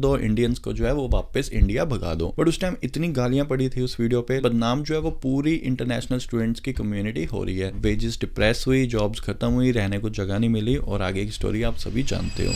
दो इंडियंस को जो है वो वापस इंडिया भगा दो बट उस टाइम इतनी गालियां पड़ी थी उस वीडियो पे बदनाम जो है वो पूरी इंटरनेशनल स्टूडेंट्स की कम्युनिटी हो रही है वेजेस डिप्रेस हुई जॉब्स खत्म हुई रहने को जगह नहीं मिली और आगे की स्टोरी आप सभी जानते हो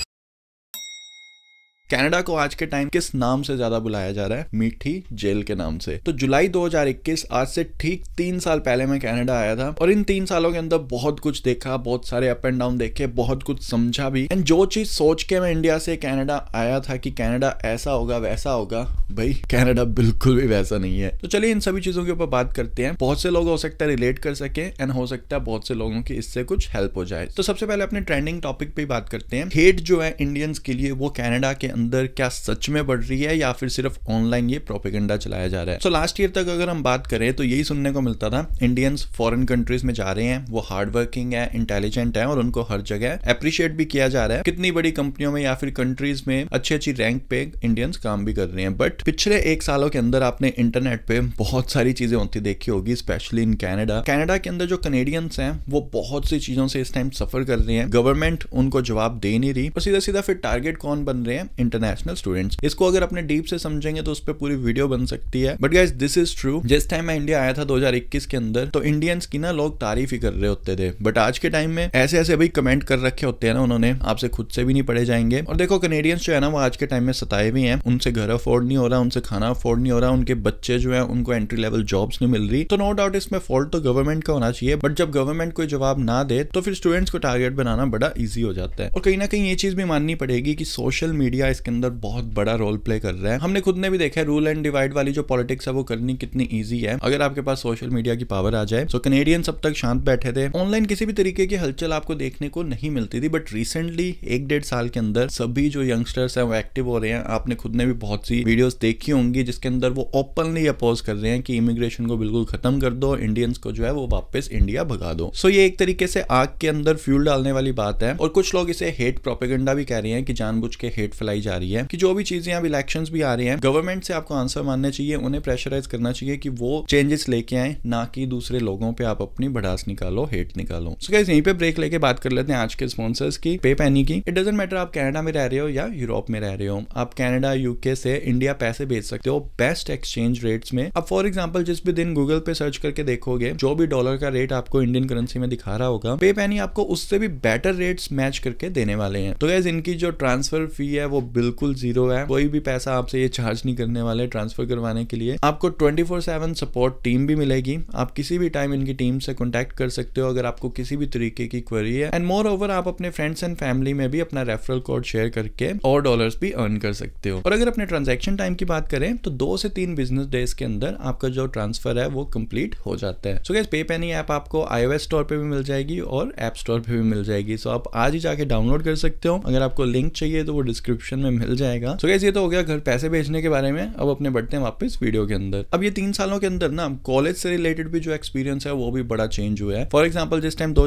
कनाडा को आज के टाइम किस नाम से ज्यादा बुलाया जा रहा है मीठी जेल के नाम से तो जुलाई 2021 आज से ठीक तीन साल पहले मैं कनाडा आया था और इन तीन सालों के अंदर बहुत कुछ देखा बहुत सारे अप एंड डाउन देखे बहुत कुछ समझा भी एंड जो चीज सोच के मैं इंडिया से कैनेडा आया था कि कैनेडा ऐसा होगा वैसा होगा भाई कैनेडा बिल्कुल भी वैसा नहीं है तो चलिए इन सभी चीजों के ऊपर बात करते हैं बहुत से लोग हो सकता है रिलेट कर सके एंड हो सकता है बहुत से लोगों की इससे कुछ हेल्प हो जाए तो सबसे पहले अपने ट्रेंडिंग टॉपिक पे बात करते हैं हेट जो है इंडियंस के लिए वो कैनेडा के अंदर क्या सच में बढ़ रही है या फिर सिर्फ ऑनलाइन ये प्रोपेगेंडा चलाया जा रहा है सो लास्ट ईयर तक अगर हम बात करें तो यही सुनने को मिलता था इंडियंस फॉरेन कंट्रीज में जा रहे हैं वो हार्ड वर्किंग है इंटेलिजेंट है और उनको हर जगह अप्रिशिएट भी किया जा रहा है कितनी बड़ी कंपनियों में या फिर कंट्रीज में अच्छी अच्छी रैंक पे इंडियंस काम भी कर रहे हैं बट पिछले एक सालों के अंदर आपने इंटरनेट पे बहुत सारी चीजें होती देखी होगी स्पेशली इन कैनेडा कैनेडा के अंदर जो कनेडियंस हैं वो बहुत सी चीजों से इस टाइम सफर कर रहे हैं गवर्नमेंट उनको जवाब दे नहीं रही और सीधा सीधा फिर टारगेट कौन बन रहे हैं इंटरनेशनल स्टूडेंट्स इसको अगर अपने डीप से समझेंगे तो उस पर पूरी वीडियो बन सकती है but guys this is true जिस टाइम मैं इंडिया आया था दो के अंदर तो इंडियंस की ना लोग तारीफ ही कर रहे होते थे बट आज के टाइम में ऐसे ऐसे भाई कमेंट कर रखे होते हैं ना उन्होंने आपसे खुद से भी नहीं पढ़े जाएंगे और देखो कनेडियंस जो है ना वो आज के टाइम में सताए भी हैं उनसे घर अफोर्ड नहीं हो रहा उनसे खाना अफोर्ड नहीं हो रहा उनके बच्चे जो है उनको एंट्री लेवल जॉब्स नहीं मिल रही तो नो डाउट इसमें फॉल्ट तो गवर्नमेंट का होना चाहिए बट जब गवर्नमेंट कोई जवाब ना दे तो फिर स्टूडेंट्स को टारगेट बनाना बड़ा ईजी हो जाता है और कहीं ना कहीं ये चीज भी माननी पड़ेगी कि सोशल मीडिया इसके अंदर बहुत बड़ा रोल प्ले कर रहा है हमने खुद ने भी देखा है रूल एंड डिवाइड वाली जो पॉलिटिक्स है वो करनी कितनी ईजी है अगर आपके पास सोशल मीडिया की पावर आ जाए तो कनेडियन सब तक शांत बैठे थे ऑनलाइन किसी भी तरीके की हलचल आपको देखने को नहीं मिलती थी बट रिसेंटली एक डेढ़ साल के अंदर सभी जो यंगस्टर्स हैं वो एक्टिव हो रहे हैं आपने खुद ने भी बहुत सी वीडियोस देखी होंगी जिसके अंदर वो ओपनली अपोज कर रहे हैं कि इमिग्रेशन को बिल्कुल खत्म कर दो इंडियंस को जो है वो वापस इंडिया भगा दो सो so ये एक तरीके से आग के अंदर फ्यूल डालने वाली बात है और कुछ लोग इसे हेट प्रोपेगेंडा भी कह रहे हैं कि जानबूझ के हेट फैलाई जा रही है कि जो भी चीजें अब इलेक्शन भी आ रही है गवर्नमेंट से आपको आंसर मानना चाहिए उन्हें प्रेशराइज करना चाहिए कि वो चेंजेस लेके आए ना कि दूसरे लोगों पे आप अपनी भड़ास निकालो हेट निकालो सो गाइज यहीं पे ब्रेक लेके बात कर लेते हैं आज के स्पॉन्सर्स की पे पैनी की इट डजेंट मैटर आप कैनेडा में रह रहे हो या यूरोप में रह रहे हो आप कैनेडा यूके से इंडिया पैसे भेज सकते हो बेस्ट एक्सचेंज रेट्स में अब फॉर एग्जाम्पल जिस भी दिन गूगल पे सर्च करके देखोगे जो भी डॉलर का रेट आपको इंडियन करेंसी में दिखा रहा होगा पे पैनी आपको उससे भी बेटर रेट्स मैच करके देने वाले हैं तो गैस इनकी जो ट्रांसफर फी है वो बिल्कुल जीरो है कोई भी पैसा आपसे ये चार्ज नहीं करने वाले ट्रांसफर करवाने के लिए आपको twenty four seven support team भी मिलेगी आप किसी भी टाइम इनकी टीम से कॉन्टेक्ट कर सकते हो अगर आपको किसी भी तरीके की क्वेरी है एंड मोर ओवर आप अपने फ्रेंड्स एंड फैमिली में भी अपना रेफरल कोड शेयर करके और डॉलर भी अर्न कर सकते हो और अगर अपने ट्रांजेक्शन टाइम की बात करें तो दो से तीन बिजनेस डेज के अंदर आपका जो ट्रांसफर है वो कंप्लीट हो जाता है सो गैस पे पेनी ऐप आपको एस स्टोर पे भी मिल जाएगी और एप स्टोर पे भी मिल जाएगी सो so, आप आज ही जाके डाउनलोड कर सकते हो अगर आपको लिंक चाहिए तो वो डिस्क्रिप्शन डिस्क्रिप्शन में मिल जाएगा सो so ये तो हो गया घर पैसे भेजने के बारे में अब अपने बढ़ते हैं वापस वीडियो के अंदर अब ये तीन सालों के अंदर ना कॉलेज से रिलेटेड भी जो एक्सपीरियंस है वो भी बड़ा चेंज हुआ है फॉर एग्जाम्पल जिस टाइम दो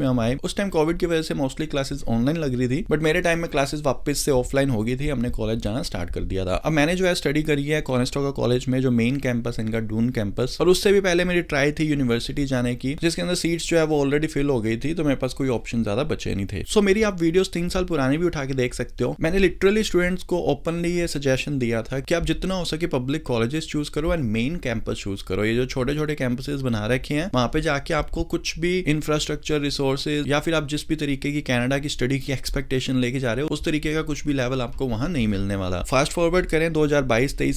में हम आए उस टाइम कोविड की वजह से मोस्टली क्लासेस ऑनलाइन लग रही थी बट मेरे टाइम में क्लासेस वापस से ऑफलाइन हो गई थी हमने कॉलेज जाना स्टार्ट कर दिया था अब मैंने जो है स्टडी करी है कॉनेस्टोगा कॉलेज में जो मेन कैंपस है इनका डून कैंपस और उससे भी पहले मेरी ट्राई थी यूनिवर्सिटी जाने की जिसके अंदर सीट्स जो है वो ऑलरेडी फिल हो गई थी तो मेरे पास कोई ऑप्शन ज्यादा बचे नहीं थे सो so, मेरी आप वीडियोस तीन साल पुरानी भी उठा के देख सकते हो मैंने लिटरली जनरली स्टूडेंट्स को ओपनली ये सजेशन दिया था कि आप जितना हो सके पब्लिक कॉलेजेस चूज करो एंड मेन कैंपस चूज करो ये जो छोटे छोटे कैंपसेस बना रखे हैं वहां पे जाके आपको कुछ भी इंफ्रास्ट्रक्चर रिसोर्सेज या फिर आप जिस भी तरीके की कैनेडा की स्टडी की एक्सपेक्टेशन लेके जा रहे हो उस तरीके का कुछ भी लेवल आपको वहां नहीं मिलने वाला फास्ट फॉरवर्ड करें दो हजार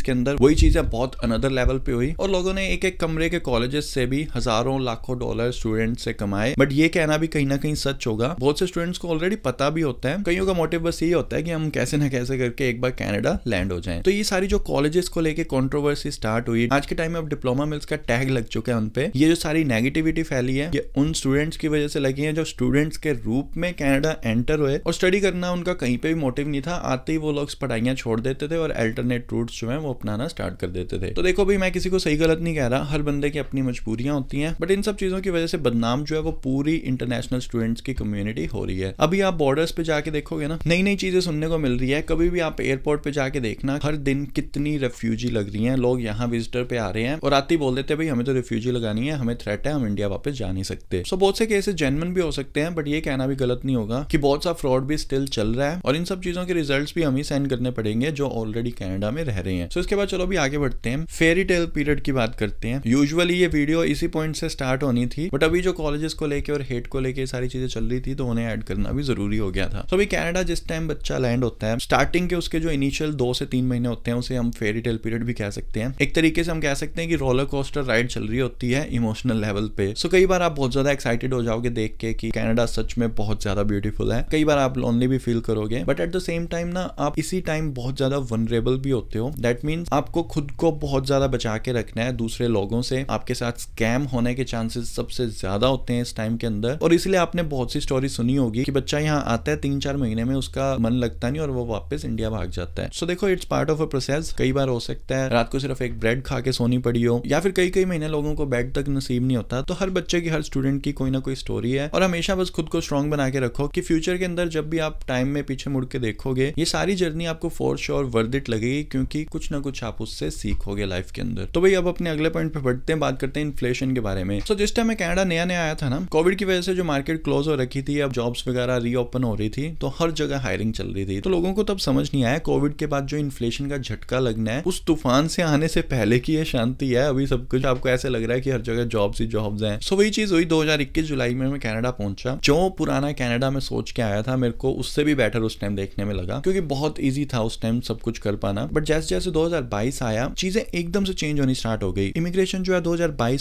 के अंदर वही चीजें बहुत अनदर लेवल पे हुई और लोगों ने एक एक कमरे के कॉलेजेस से भी हजारों लाखों डॉलर स्टूडेंट से कमाए बट ये कहना भी कहीं ना कहीं सच होगा बहुत से स्टूडेंट्स को ऑलरेडी पता भी होता है कईयों का मोटिव बस यही होता है कि हम कैसे ना कैसे करके एक बार कैनेडा लैंड हो जाए तो ये सारी जो कॉलेजेस को लेकर कॉन्ट्रोवर्सी स्टार्ट हुई आज के टाइम में अब डिप्लोमा मिल्स का टैग लग चुका है उनपे ये जो सारी नेगेटिविटी फैली है ये उन स्टूडेंट्स की वजह से लगी है जो स्टूडेंट्स के रूप में कैनेडा एंटर हुए और स्टडी करना उनका कहीं पे भी मोटिव नहीं था आते ही वो लोग पढ़ाइयाँ छोड़ देते थे और अल्टरनेट रूट जो है वो अपनाना स्टार्ट कर देते थे तो देखो भाई मैं किसी को सही गलत नहीं कह रहा हर बंदे की अपनी मजबूरियां होती हैं बट इन सब चीजों की वजह से बदनाम जो है वो पूरी इंटरनेशनल स्टूडेंट्स की कम्युनिटी हो रही है अभी आप बॉर्डर्स पे जाके देखोगे ना नई नई चीजें सुनने को मिल रही है है कभी भी आप एयरपोर्ट पे जाके देखना हर दिन कितनी रेफ्यूजी लग रही है लोग यहाँ विजिटर पे आ रहे हैं और आती बोल देते भाई हमें तो रेफ्यूजी लगानी है हमें थ्रेट है हम इंडिया वापस जा नहीं सकते सो बहुत से केसेस जेनवन भी हो सकते हैं बट ये कहना भी गलत नहीं होगा कि बहुत सा फ्रॉड भी स्टिल चल रहा है और इन सब चीजों के रिजल्ट भी हमें सेंड करने पड़ेंगे जो ऑलरेडी कैनेडा में रह रहे हैं सो इसके बाद चलो भी आगे बढ़ते हैं फेरी टेल पीरियड की बात करते हैं यूजली ये वीडियो इसी पॉइंट से स्टार्ट होनी थी बट अभी जो कॉलेजेस को लेकर और हेट को लेकर सारी चीजें चल रही थी तो उन्हें ऐड करना भी जरूरी हो गया था तो अभी कैनेडा जिस टाइम बच्चा लैंड होता है स्टार्टिंग के उसके जो इनिशियल दो से तीन महीने होते हैं उसे हम फेरी टेल पीरियड भी कह सकते हैं एक तरीके से हम कह सकते हैं कि रोलर कोस्टर राइड चल रही होती है इमोशनल लेवल पे सो so, कई बार आप बहुत ज्यादा एक्साइटेड हो जाओगे देख के कि कैनेडा सच में बहुत ज्यादा ब्यूटीफुल है कई बार आप लोनली भी फील करोगे but at the same time ना आप इसी टाइम बहुत ज्यादा वनरेबल भी होते हो दैट मीन्स आपको खुद को बहुत ज्यादा बचा के रखना है दूसरे लोगों से आपके साथ स्कैम होने के चांसेस सबसे ज्यादा होते हैं इस टाइम के अंदर और इसलिए आपने बहुत सी स्टोरी सुनी होगी कि बच्चा यहाँ आता है तीन चार महीने में उसका मन लगता नहीं और वो वापस इंडिया भाग जाता है सो so, देखो it's part of a process कई बार हो सकता है रात को सिर्फ एक ब्रेड खा के सोनी पड़ी हो या फिर कई कई महीने लोगों को बेड तक नसीब नहीं होता तो हर बच्चे की हर स्टूडेंट की कोई ना कोई स्टोरी है और हमेशा बस खुद को स्ट्रॉन्ग बना के रखो कि फ्यूचर के अंदर जब भी आप टाइम में पीछे मुड़ के देखोगे ये सारी जर्नी आपको फोर श्योर वर्दिट इट लगेगी क्योंकि कुछ ना कुछ आप उससे सीखोगे लाइफ के अंदर तो भाई अब अपने अगले पॉइंट पे बढ़ते हैं बात करते हैं इन्फ्लेशन के बारे में सो जिस टाइम में कनाडा नया नया आया था ना कोविड की वजह से जो मार्केट क्लोज हो रखी थी अब जॉब्स वगैरह रीओपन हो रही थी तो हर जगह हायरिंग चल रही थी तो लोगों को तब तो समझ नहीं आया कोविड के बाद जो इन्फ्लेशन का झटका लगना है उस तूफान से आने से पहले की ये शांति है अभी सब कुछ आपको ऐसे लग रहा है कि हर जगह जॉब्स ही जॉब्स हैं सो वही चीज हुई 2021 जुलाई में मैं कनाडा पहुंचा जो पुराना कनाडा में सोच के आया था मेरे को उससे भी बेटर उस टाइम देखने में लगा क्योंकि बहुत ईजी था उस टाइम सब कुछ कर पाना बट जैसे जैसे दो आया चीजें एकदम से चेंज होनी स्टार्ट हो गई इमिग्रेशन जो है दो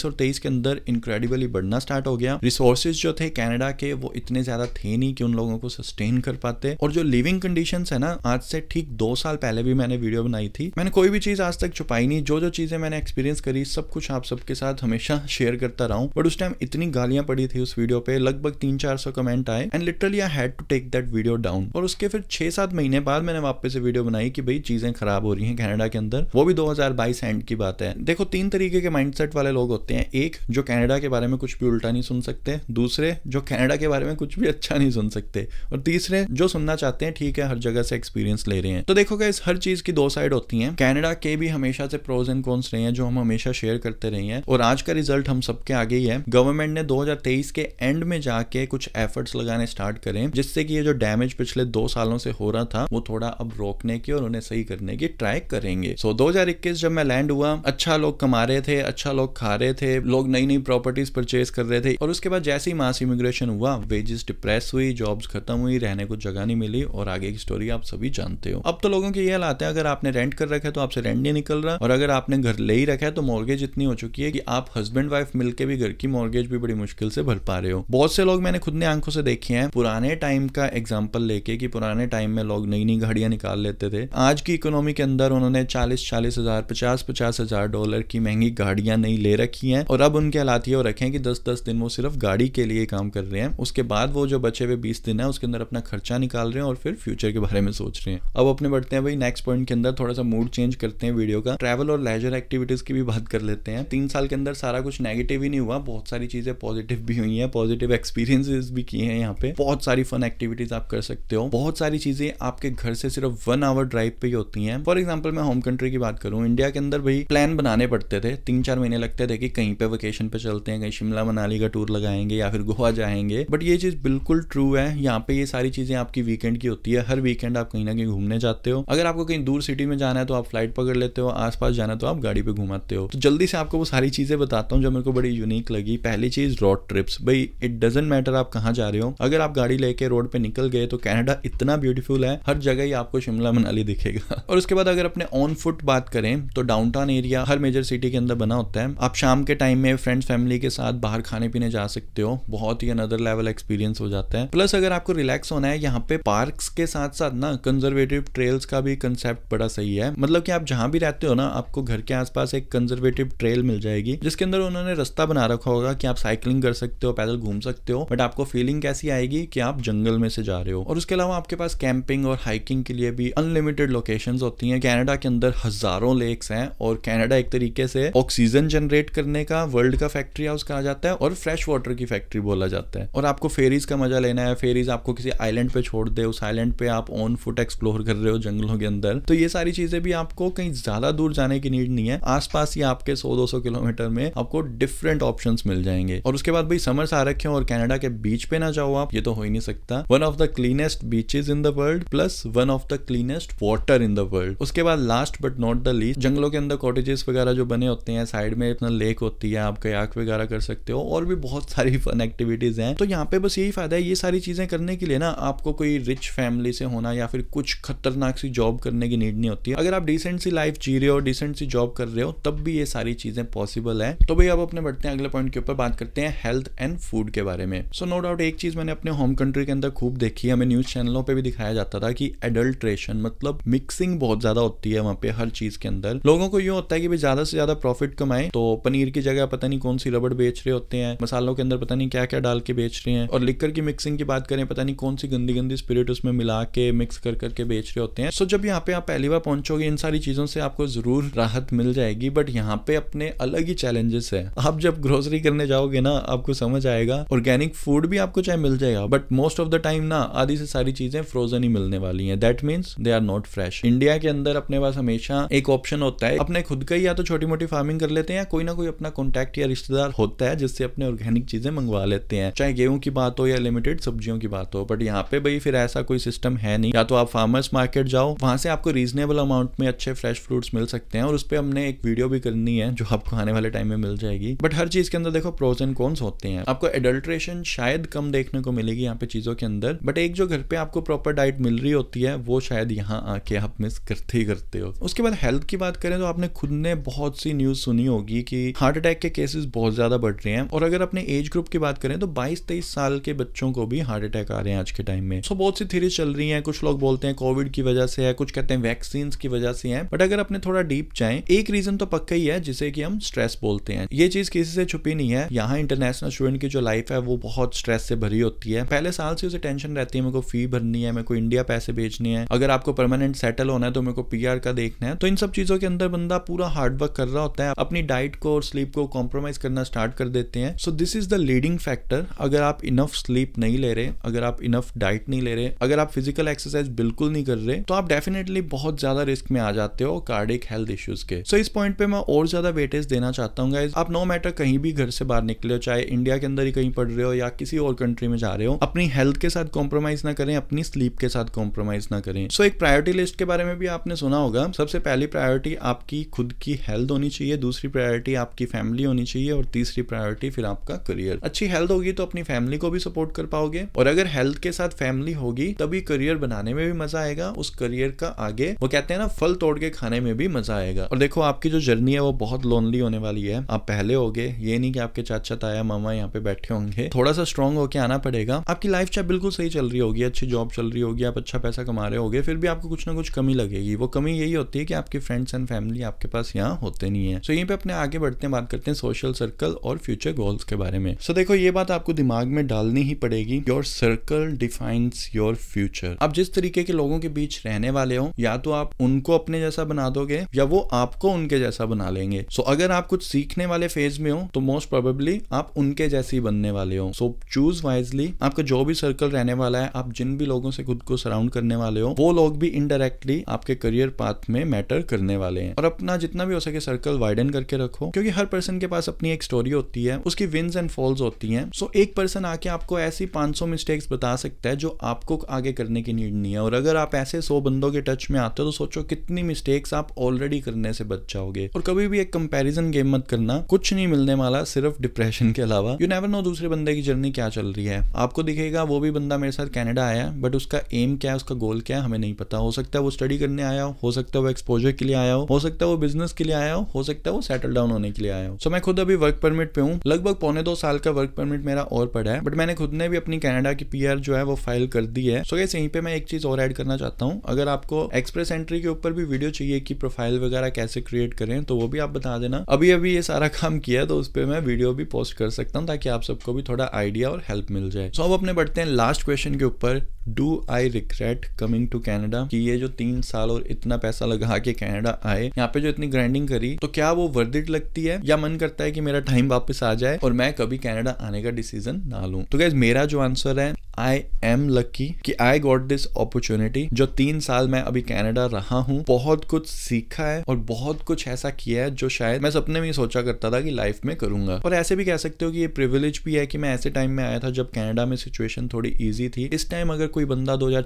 और तेईस के अंदर इनक्रेडिबली बढ़ना स्टार्ट हो गया रिसोर्सेज जो थे कैनेडा के वो इतने ज्यादा थे नहीं कि उन लोगों को सस्टेन कर पाते और जो लिविंग कंडीशन है ना आज से ठीक दो साल पहले भी मैंने वीडियो बनाई थी मैंने कोई भी चीज आज तक छुपाई नहीं जो जो चीजें मैंने एक्सपीरियंस करी सब कुछ आप सबके साथ हमेशा शेयर करता रहा बट उस टाइम इतनी गालियां पड़ी थी उस वीडियो पे लगभग तीन चार सौ कमेंट आए and literally I had to take that video down और उसके फिर छह सात महीने बाद मैंने वापस से वीडियो बनाई कि भाई चीजें खराब हो रही है कैनेडा के अंदर वो भी दो एंड की बात है देखो तीन तरीके के माइंडसेट वाले लोग होते हैं एक जो कैनेडा के बारे में कुछ भी उल्टा नहीं सुन सकते दूसरे जो कैनेडा के बारे में कुछ भी अच्छा नहीं सुन सकते और तीसरे जो सुनना चाहते हैं ठीक है हर जगह से से एक्सपीरियंस ले रहे हैं तो देखो गैस हर चीज की दो साइड होती है कैनेडा के भी हमेशा से प्रोज एंड कॉन्स रहे हैं जो हम हमेशा शेयर करते रहे हैं और आज का रिजल्ट हम सबके आगे ही है गवर्नमेंट ने 2023 के एंड में जाके कुछ एफर्ट्स लगाने स्टार्ट करें जिससे कि ये जो डैमेज पिछले दो सालों से हो रहा था वो थोड़ा अब रोकने की और उन्हें सही करने की ट्राई करेंगे सो दो जब मैं लैंड हुआ अच्छा लोग कमा रहे थे अच्छा लोग खा रहे थे लोग नई नई प्रॉपर्टीज परचेज कर रहे थे और उसके बाद जैसे ही मास इमिग्रेशन हुआ वेजेस डिप्रेस हुई जॉब्स खत्म हुई रहने को जगह नहीं मिली और आगे की स्टोरी आप सभी जानते हो अब तो लोगों के ये हालात है अगर आपने रेंट कर रखा है तो आपसे रेंट नहीं निकल रहा और अगर आपने घर ले ही रखा है तो मॉर्गेज इतनी हो चुकी है कि आप हस्बैंड वाइफ मिलकर भी घर की मॉर्गेज भी बड़ी मुश्किल से भर पा रहे हो बहुत से लोग मैंने खुद ने आंखों से देखे हैं पुराने टाइम का एग्जाम्पल लेके कि पुराने टाइम में लोग नई नई गाड़ियां निकाल लेते थे आज की इकोनॉमी के अंदर उन्होंने चालीस चालीस हजार पचास पचास हजार डॉलर की महंगी गाड़ियां नहीं ले रखी हैं और अब उनके हालात ये रखे की दस दस दिन वो सिर्फ गाड़ी के लिए काम कर रहे हैं उसके बाद वो जो बचे हुए बीस दिन है उसके अंदर अपना खर्चा निकाल रहे हैं और फिर फ्यूचर के बारे में सोच रहे हैं अब अपने बढ़ते हैं भाई नेक्स्ट पॉइंट के अंदर थोड़ा सा मूड चेंज करते हैं वीडियो का ट्रैवल और लेजर एक्टिविटीज की भी बात कर लेते हैं तीन साल के अंदर सारा कुछ नेगेटिव ही नहीं हुआ बहुत सारी चीजें पॉजिटिव भी हुई है पॉजिटिव एक्सपीरियंसेस भी किए हैं यहाँ पे बहुत सारी फन एक्टिविटीज आप कर सकते हो बहुत सारी चीजें आपके घर से सिर्फ वन आवर ड्राइव पे ही होती है फॉर एग्जाम्पल मैं होम कंट्री की बात करूँ इंडिया के अंदर भाई प्लान बनाने पड़ते थे तीन चार महीने लगते थे कि कहीं पे वेकेशन पे चलते हैं कहीं शिमला मनाली का टूर लगाएंगे या फिर गोवा जाएंगे बट ये चीज बिल्कुल ट्रू है यहाँ पे ये सारी चीजें आपकी वीकेंड की होती है हर वीकेंड आप कहीं ना कहीं घूमने जाते हो अगर आपको कहीं दूर सिटी में जाना है तो आप फ्लाइट पकड़ लेते हो आसपास जाना तो आप गाड़ी पे घुमाते हो तो जल्दी से आपको वो सारी चीजें बताता हूँ जो मेरे को बड़ी यूनिक लगी पहली चीज रोड ट्रिप्स भाई इट डजेंट मैटर आप कहाँ जा रहे हो अगर आप गाड़ी लेके रोड पे निकल गए तो कैनेडा इतना ब्यूटीफुल है हर जगह ही आपको शिमला मनाली दिखेगा और उसके बाद अगर अपने ऑन फुट बात करें तो डाउन टाउन एरिया हर मेजर सिटी के अंदर बना होता है आप शाम के टाइम में फ्रेंड्स फैमिली के साथ बाहर खाने पीने जा सकते हो बहुत ही अनदर लेवल एक्सपीरियंस हो जाता है प्लस अगर आपको रिलैक्स होना है यहाँ पे पार्क के साथ साथ ना कंजर्वेटिव ट्रेल्स का भी कंसेप्ट बड़ा सही है मतलब कि आप जहां भी रहते हो ना आपको घर के आसपास एक कंजर्वेटिव ट्रेल मिल जाएगी जिसके अंदर उन्होंने रास्ता बना रखा होगा कि आप साइकिलिंग कर सकते हो पैदल घूम सकते हो बट आपको फीलिंग कैसी आएगी कि आप जंगल में से जा रहे हो और उसके अलावा आपके पास कैंपिंग और हाइकिंग के लिए भी अनलिमिटेड लोकेशन होती है कैनेडा के अंदर हजारों लेक्स हैं और कैनेडा एक तरीके से ऑक्सीजन जनरेट करने का वर्ल्ड का फैक्ट्री हाउस कहा जाता है और फ्रेश वाटर की फैक्ट्री बोला जाता है और आपको फेरीज का मजा लेना है फेरीज आपको किसी आइलैंड पे छोड़ दे उस आइलैंड पे आप ओन फुट एक्सप्लोर कर रहे हो जंगलों के अंदर तो ये सारी चीजें भी आपको कहीं ज्यादा दूर जाने की नीड नहीं है आसपास ही आपके 100-200 किलोमीटर में आपको डिफरेंट ऑप्शंस मिल जाएंगे और उसके बाद भाई समर्स आ रखे हो और कनाडा के बीच पे ना जाओ आप ये तो हो ही नहीं सकता one of the cleanest beaches in the world plus one of the cleanest water in the world उसके बाद last but not the least जंगलों के अंदर कॉटेजेस वगैरह जो बने होते हैं साइड में इतना लेक होती है आप कयाक वगैरह कर सकते हो और भी बहुत सारी फन एक्टिविटीज हैं तो यहाँ पे बस यही फायदा है ये सारी चीजें करने के लिए ना आपको कोई रिच फैमिली से होना या फिर कुछ खतरनाक सी जॉब करने की नीड नहीं होती है अगर आप डिसेंट सी लाइफ जी रहे हो डिसेंट सी जॉब कर रहे हो तब भी ये सारी चीजें पॉसिबल है तो भाई अब अपने बढ़ते हैं अगले पॉइंट के ऊपर बात करते हैं हेल्थ एंड फूड के बारे में सो नो डाउट एक चीज मैंने अपने होम कंट्री के अंदर खूब देखी है हमें न्यूज चैनलों पर भी दिखाया जाता था कि एडल्ट्रेशन मतलब मिक्सिंग बहुत ज्यादा होती है वहां पे हर चीज के अंदर लोगों को ये होता है कि भाई ज्यादा से ज्यादा प्रॉफिट कमाए तो पनीर की जगह पता नहीं कौन सी रबड़ बेच रहे होते हैं मसालों के अंदर पता नहीं क्या क्या डाल के बेच रहे हैं और लिकर की मिक्सिंग की बात करें पता नहीं कौन सी गंदी गंदी स्पिरिट उसमें मिला के मिक्स कर करके बेच रहे होते हैं सो so, जब यहाँ पे आप पहली बार पहुंचोगे इन सारी चीज़ों से आपको ज़रूर राहत मिल जाएगी बट यहाँ पे अपने अलग ही चैलेंजेस है आप जब ग्रोसरी करने जाओगे ना आपको समझ आएगा ऑर्गेनिक फूड भी आपको चाहे मिल जाएगा but most of the time ना आधी से सारी चीज़ें फ्रोजन ही मिलने वाली है that means they are not fresh India के अंदर अपने पास हमेशा एक ऑप्शन होता है अपने खुद का ही या तो छोटी मोटी फार्मिंग कर लेते हैं या कोई ना कोई अपना कॉन्टेक्ट या रिश्तेदार होता है जिससे अपने ऑर्गेनिक चीज़ें मंगवा लेते हैं चाहे गेहूं की बात हो या लिमिटेड सब्जियों की बात हो बट यहाँ पे भाई फिर ऐसा कोई सिस्टम है नहीं या तो आप फार्मर्स मार्केट जाओ वहां से आपको रीजनेबल अमाउंट में अच्छे फ्रेश फ्रूट्स मिल सकते हैं और उस पर हमने एक वीडियो भी करनी है जो आपको आने वाले टाइम में मिल जाएगी बट हर चीज के अंदर देखो प्रोज एंड कॉन्स होते हैं आपको एडल्ट्रेशन शायद कम देखने को मिलेगी यहाँ पे चीजों के अंदर बट एक जो घर पे आपको प्रॉपर डाइट मिल रही होती है वो शायद यहाँ आके आप मिस करते ही करते हो उसके बाद हेल्थ की बात करें तो आपने खुद ने बहुत सी न्यूज सुनी होगी कि हार्ट अटैक के केसेस बहुत ज्यादा बढ़ रहे हैं और अगर अपने एज ग्रुप की बात करें तो बाईस तेईस साल के बच्चों को भी हार्ट अटैक आ रहे हैं आज के टाइम में सो बहुत सी थीरीज चल रही है कुछ लोग लोग बोलते हैं कोविड की वजह से है कुछ कहते हैं वैक्सीन की वजह से है बट अगर अपने थोड़ा डीप जाए एक रीजन तो पक्का ही है जिसे कि हम स्ट्रेस बोलते हैं ये चीज किसी से छुपी नहीं है यहाँ इंटरनेशनल स्टूडेंट की जो लाइफ है वो बहुत स्ट्रेस से भरी होती है पहले साल से उसे टेंशन रहती है मेरे को फी भरनी है मेरे को इंडिया पैसे भेजने हैं अगर आपको परमानेंट सेटल होना है तो मेरे को पी का देखना है तो इन सब चीजों के अंदर बंदा पूरा हार्डवर्क कर रहा होता है अपनी डाइट को और स्लीप को कॉम्प्रोमाइज करना स्टार्ट कर देते हैं so this is the leading factor अगर आप इनफ स्लीप नहीं ले रहे अगर आप इनफ डाइट नहीं ले रहे अगर आप फिजिकल एक्सरसाइज एक्सरसाइज बिल्कुल नहीं कर रहे तो आप डेफिनेटली बहुत ज्यादा रिस्क में आ जाते हो कार्डिक हेल्थ इश्यूज के सो so, इस पॉइंट पे मैं और ज्यादा वेटेज देना चाहता हूँ आप नो मैटर कहीं भी घर से बाहर निकले हो चाहे इंडिया के अंदर ही कहीं पढ़ रहे हो या किसी और कंट्री में जा रहे हो अपनी हेल्थ के साथ कॉम्प्रोमाइज ना करें अपनी स्लीप के साथ कॉम्प्रोमाइज ना करें सो so, एक प्रायोरिटी लिस्ट के बारे में भी आपने सुना होगा सबसे पहली प्रायोरिटी आपकी खुद की हेल्थ होनी चाहिए दूसरी प्रायोरिटी आपकी फैमिली होनी चाहिए और तीसरी प्रायोरिटी फिर आपका करियर अच्छी हेल्थ होगी तो अपनी फैमिली को भी सपोर्ट कर पाओगे और अगर हेल्थ के साथ फैमिली होगी तभी करियर बनाने में भी मजा आएगा उस करियर का आगे वो कहते हैं ना फल तोड़ के खाने में भी मजा आएगा और देखो आपकी जो जर्नी है वो बहुत लोनली होने वाली है आप पहले हो गए ये नहीं कि आपके चाचा ताया मामा यहाँ पे बैठे होंगे थोड़ा सा स्ट्रांग होके आना पड़ेगा आपकी लाइफ चाहे बिल्कुल सही चल रही होगी अच्छी जॉब चल रही होगी आप अच्छा पैसा कमा रहे होगे फिर भी आपको कुछ ना कुछ कमी लगेगी वो कमी यही होती है कि आपके फ्रेंड्स एंड फैमिली आपके पास यहाँ होते नहीं है सो so, यहीं पे अपने आगे बढ़ते हैं बात करते हैं सोशल सर्कल और फ्यूचर गोल्स के बारे में सो देखो ये बात आपको दिमाग में डालनी ही पड़ेगी your circle defines your future आप जिस तरीके तरीके के लोगों के बीच रहने वाले हो या तो आप उनको अपने जैसा बना दोगे या वो आपको उनके जैसा बना लेंगे सो so, अगर आप कुछ सीखने वाले फेज में हो तो मोस्ट प्रोबेबली आप उनके जैसे ही बनने वाले हो सो चूज वाइजली आपका जो भी सर्कल रहने वाला है आप जिन भी लोगों से खुद को सराउंड करने वाले हो वो लोग भी इनडायरेक्टली आपके करियर पाथ में मैटर करने वाले हैं और अपना जितना भी हो सके सर्कल वाइडन करके रखो क्योंकि हर पर्सन के पास अपनी एक स्टोरी होती है उसकी विन्स एंड फॉल्स होती है सो so, एक पर्सन आके आपको ऐसी पांच मिस्टेक्स बता सकता है जो आपको आगे करने की नीड नहीं है और अगर आप ऐसे सौ बंदों के टच में आते हो तो सोचो कितनी मिस्टेक्स आप ऑलरेडी करने से बच जाओगे और कभी भी एक कंपेरिजन गेम मत करना कुछ नहीं मिलने वाला सिर्फ डिप्रेशन के अलावा यू नेवर नो दूसरे बंदे की जर्नी क्या चल रही है आपको दिखेगा वो भी बंदा मेरे साथ कैनेडा आया बट उसका एम क्या है उसका गोल क्या है हमें नहीं पता हो सकता है वो स्टडी करने आया हो हो सकता है वो एक्सपोजर के लिए आया हो हो सकता है वो बिजनेस के लिए आया हो हो सकता है वो सेटल डाउन होने के लिए आया हो सो so, मैं खुद अभी वर्क परमिट पे हूँ लगभग पौने दो साल का वर्क परमिट मेरा और पड़ा है बट मैंने खुद ने भी अपनी कैनेडा की पी जो है वो फाइल कर दी है सो so, यहीं पे मैं एक चीज चीज़ और ऐड करना चाहता हूँ अगर आपको एक्सप्रेस एंट्री के ऊपर भी वीडियो चाहिए कि प्रोफाइल वगैरह कैसे क्रिएट करें तो वो भी आप बता देना अभी अभी ये सारा काम किया है तो उस पर मैं वीडियो भी पोस्ट कर सकता हूँ ताकि आप सबको भी थोड़ा आइडिया और हेल्प मिल जाए सो so, अब अपने बढ़ते हैं लास्ट क्वेश्चन के ऊपर do I regret coming to Canada कि ये जो तीन साल और इतना पैसा लगा के कैनेडा आए यहाँ पे जो इतनी ग्राइंडिंग करी तो क्या वो वर्दिट लगती है या मन करता है कि मेरा टाइम वापस आ जाए और मैं कभी कैनेडा आने का डिसीजन ना लूँ तो क्या मेरा जो आंसर है आई एम लकी कि आई गॉट दिस अपॉर्चुनिटी जो तीन साल मैं अभी कनाडा रहा हूँ बहुत कुछ सीखा है और बहुत कुछ ऐसा किया है जो शायद मैं सपने में सोचा करता था कि लाइफ में करूंगा और ऐसे भी कह सकते हो कि ये प्रिविलेज भी है कि मैं ऐसे टाइम में आया था जब कनाडा में सिचुएशन थोड़ी ईजी थी इस टाइम अगर कोई बंदा दो या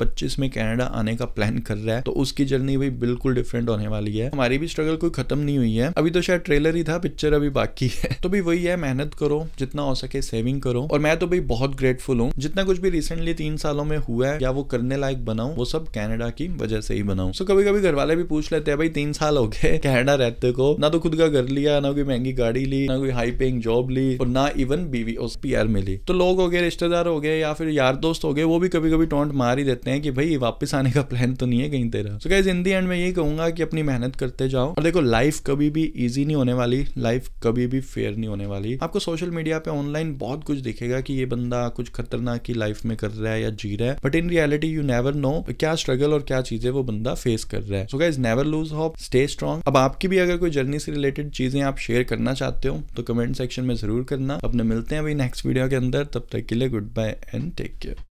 पच्चीस में कैनेडा आने का प्लान कर रहा है तो उसकी जर्नी भी बिल्कुल डिफरेंट होने वाली है हमारी भी स्ट्रगल कोई खत्म नहीं हुई है अभी तो शायद ट्रेलर ही था पिक्चर अभी बाकी है तो भी वही है मेहनत करो जितना हो सके सेविंग करो और मैं तो भाई बहुत ग्रेटफुल हूँ जितना कुछ भी रिसेंटली तीन सालों में हुआ है या वो करने लायक बनाऊ वो सब कैनेडा की वजह से ही बनाऊ सो कभी कभी घर वाले भी पूछ लेते हैं भाई तीन साल हो गए कैनेडा रहते को ना तो खुद का घर लिया ना कोई महंगी गाड़ी ली ना कोई हाई पेइंग जॉब ली और ना इवन बीवी उस पी मिली तो लोग हो गए रिश्तेदार हो गए या फिर यार दोस्त हो गए वो भी कभी कभी टोंट मार ही देते हैं कि भाई वापस आने का प्लान तो नहीं है कहीं तेरा सो कैसे इन दी एंड मैं यही कहूंगा कि अपनी मेहनत करते जाओ और देखो लाइफ कभी भी ईजी नहीं होने वाली लाइफ कभी भी फेयर नहीं होने वाली आपको सोशल मीडिया पे ऑनलाइन बहुत कुछ दिखेगा कि ये बंदा कुछ खतरनाक अपना की लाइफ में कर रहा है या जी रहा है but in reality you never know क्या स्ट्रगल और क्या चीजें वो बंदा फेस कर रहा है so guys never lose hope stay strong अब आपकी भी अगर कोई जर्नी से रिलेटेड चीजें आप शेयर करना चाहते हो तो कमेंट सेक्शन में जरूर करना अपने मिलते हैं अभी नेक्स्ट वीडियो के अंदर तब तक के लिए goodbye and take care